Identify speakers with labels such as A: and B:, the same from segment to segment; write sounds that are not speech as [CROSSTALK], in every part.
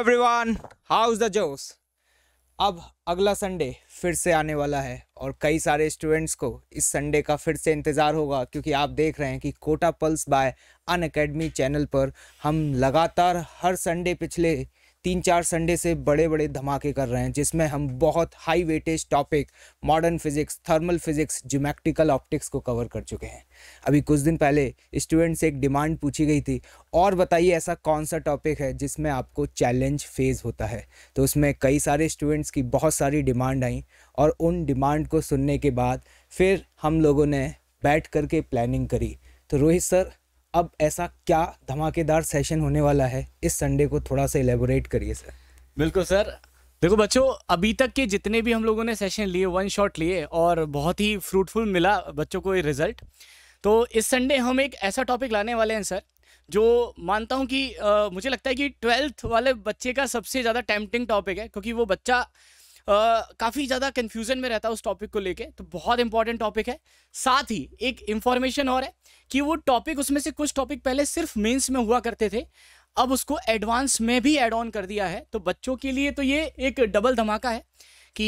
A: everyone how is the josh अब अगला Sunday फिर से आने वाला है और कई सारे स्टूडेंट्स को इस संडे का फिर से इंतज़ार होगा क्योंकि आप देख रहे हैं कि Kota pulse by Unacademy channel पर हम लगातार हर संडे पिछले तीन चार संडे से बड़े बड़े धमाके कर रहे हैं जिसमें हम बहुत high weightage topic modern physics thermal physics geometrical optics को कवर कर चुके हैं अभी कुछ दिन पहले स्टूडेंट से एक डिमांड पूछी गई थी और बताइए ऐसा कौन सा टॉपिक है जिसमें आपको चैलेंज फेज होता है तो उसमें कई सारे स्टूडेंट्स की बहुत सारी डिमांड आई और उन डिमांड को सुनने के बाद फिर हम लोगों ने बैठ करके प्लानिंग करी तो रोहित सर अब ऐसा क्या धमाकेदार सेशन होने वाला है इस संडे को थोड़ा सा एलेबोरेट करिए सर
B: बिल्कुल सर देखो बच्चों अभी तक के जितने भी हम लोगों ने सेशन लिए वन शॉट लिए और बहुत ही फ्रूटफुल मिला बच्चों को ये रिज़ल्ट तो इस संडे हम एक ऐसा टॉपिक लाने वाले हैं सर जो मानता हूँ कि आ, मुझे लगता है कि ट्वेल्थ वाले बच्चे का सबसे ज़्यादा टेम्पटिंग टॉपिक है क्योंकि वो बच्चा काफ़ी ज़्यादा कन्फ्यूजन में रहता है उस टॉपिक को लेके तो बहुत इंपॉर्टेंट टॉपिक है साथ ही एक इंफॉर्मेशन और है कि वो टॉपिक उसमें से कुछ टॉपिक पहले सिर्फ मेंस में हुआ करते थे अब उसको एडवांस में भी एड ऑन कर दिया है तो बच्चों के लिए तो ये एक डबल धमाका है कि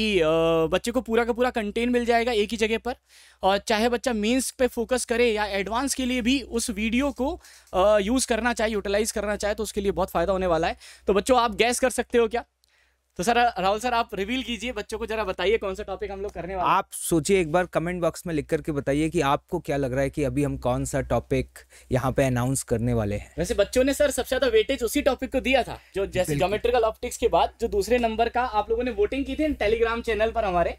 B: बच्चे को पूरा का पूरा कंटेंट मिल जाएगा एक ही जगह पर और चाहे बच्चा मेंस पे फोकस करे या एडवांस के लिए भी उस वीडियो को यूज़ करना चाहे यूटिलाइज करना चाहे तो उसके लिए बहुत फ़ायदा होने वाला है तो बच्चों आप गैस कर सकते हो क्या तो सर राहुल सर आप रिवील कीजिए बच्चों को जरा बताइए कौन सा टॉपिक हम लोग करने वाले आप
A: सोचिए एक बार कमेंट बॉक्स में लिख करके बताइए कि आपको क्या लग रहा है कि अभी हम कौन सा टॉपिक यहाँ पे अनाउंस करने वाले हैं
B: वैसे बच्चों ने सर सबसे ज्यादा वेटेज उसी टॉपिक को दिया था जो जैसे जोमेट्रिकल ऑप्टिक्स के बाद जो दूसरे नंबर का आप लोगों ने वोटिंग की थी टेलीग्राम चैनल पर हमारे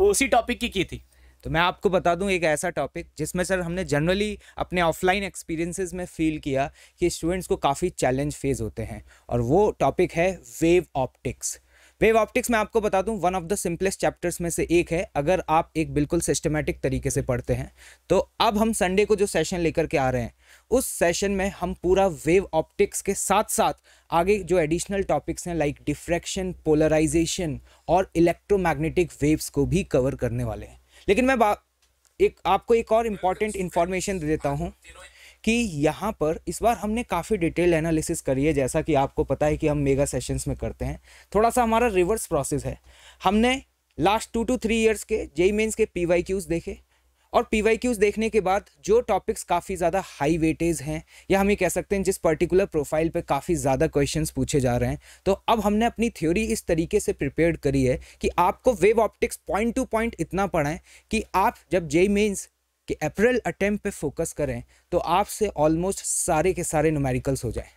B: वो उसी टॉपिक की की
A: थी तो मैं आपको बता दूं एक ऐसा टॉपिक जिसमें सर हमने जनरली अपने ऑफलाइन एक्सपीरियंसेस में फील किया कि स्टूडेंट्स को काफ़ी चैलेंज फेस होते हैं और वो टॉपिक है वेव ऑप्टिक्स वेव ऑप्टिक्स मैं आपको बता दूं one of the simplest chapters में से एक है अगर आप एक बिल्कुल सिस्टमेटिक तरीके से पढ़ते हैं तो अब हम संडे को जो सेशन लेकर के आ रहे हैं उस सेशन में हम पूरा वेव ऑप्टिक्स के साथ साथ आगे जो एडिशनल टॉपिक्स हैं लाइक डिफ्रैक्शन पोलराइजेशन और इलेक्ट्रोमैग्नेटिक वेव्स को भी कवर करने वाले हैं लेकिन मैं एक आपको एक और इम्पॉर्टेंट इन्फॉर्मेशन दे देता हूँ कि यहाँ पर इस बार हमने काफ़ी डिटेल एनालिसिस करी है जैसा कि आपको पता है कि हम मेगा सेशंस में करते हैं थोड़ा सा हमारा रिवर्स प्रोसेस है हमने last two two three years के जेई मेन्स के पी वाई क्यूज़ देखे और पी वाई क्यूज़ देखने के बाद जो टॉपिक्स काफ़ी ज़्यादा हाई वेटेज हैं या हम ये कह सकते हैं जिस पर्टिकुलर प्रोफाइल पे काफ़ी ज़्यादा क्वेश्चंस पूछे जा रहे हैं तो अब हमने अपनी थ्योरी इस तरीके से प्रिपेयर करी है कि आपको wave optics point to point इतना पढ़ाएं कि आप जब जेई मेन्स कि अप्रैल अटैम्प्ट पे फोकस करें तो आपसे ऑलमोस्ट सारे के सारे नुमेरिकल्स हो जाए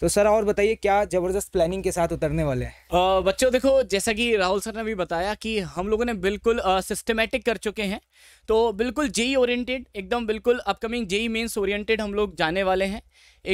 A: तो सर और बताइए क्या जबरदस्त प्लानिंग के साथ उतरने वाले
B: हैं बच्चों देखो जैसा कि राहुल सर ने भी बताया कि हम लोगों ने बिल्कुल सिस्टमेटिक कर चुके हैं तो बिल्कुल जेई ओरिएंटेड एकदम बिल्कुल अपकमिंग जेई मेंस ओरिएंटेड हम लोग जाने वाले हैं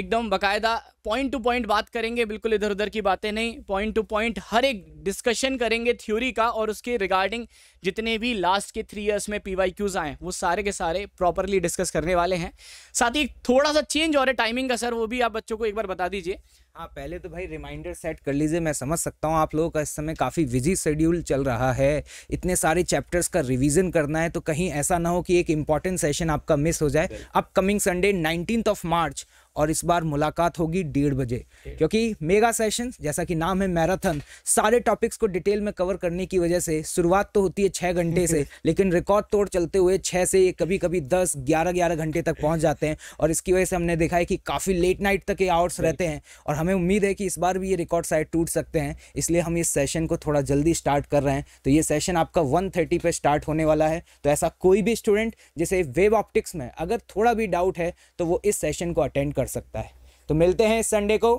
B: एकदम बाकायदा पॉइंट टू पॉइंट बात करेंगे बिल्कुल इधर उधर की बातें नहीं पॉइंट टू पॉइंट हर एक डिस्कशन करेंगे थ्योरी का और उसके रिगार्डिंग जितने भी लास्ट के थ्री इयर्स में पी वाई क्यूज आए वो सारे के सारे प्रॉपरली डिस्कस करने वाले हैं साथ ही थोड़ा सा चेंज और है टाइमिंग का सर वो भी आप बच्चों को एक बार बता दीजिए हाँ पहले तो भाई रिमाइंडर सेट
A: कर लीजिए मैं समझ सकता हूँ आप लोगों का इस समय काफ़ी बिजी शेड्यूल चल रहा है इतने सारे चैप्टर्स का रिवीजन करना है तो कहीं ऐसा ना हो कि एक इम्पॉर्टेंट सेशन आपका मिस हो जाए upcoming Sunday nineteen of March और इस बार मुलाकात होगी डेढ़ बजे क्योंकि मेगा सेशन जैसा कि नाम है मैराथन सारे टॉपिक्स को डिटेल में कवर करने की वजह से शुरुआत तो होती है छः घंटे से [LAUGHS] लेकिन रिकॉर्ड तोड़ चलते हुए छः से कभी कभी दस ग्यारह ग्यारह घंटे तक पहुँच जाते हैं और इसकी वजह से हमने देखा है कि काफ़ी लेट नाइट तक ये आवर्स रहते हैं और हमें उम्मीद है कि इस बार भी ये रिकॉर्ड शायद टूट सकते हैं इसलिए हम इस सेशन को थोड़ा जल्दी स्टार्ट कर रहे हैं तो ये सेशन आपका वन थर्टी पर स्टार्ट होने वाला है तो ऐसा कोई भी स्टूडेंट जिसे वेब ऑप्टिक्स में अगर थोड़ा भी डाउट है तो वो इस सेशन को अटेंड कर कर सकता है तो मिलते हैं संडे को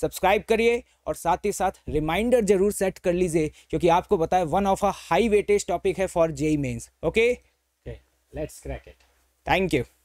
A: सब्सक्राइब करिए और साथ ही साथ रिमाइंडर जरूर सेट कर लीजिए क्योंकि आपको बताए one of a high weightage topic है for JEE mains okay let's crack it thank you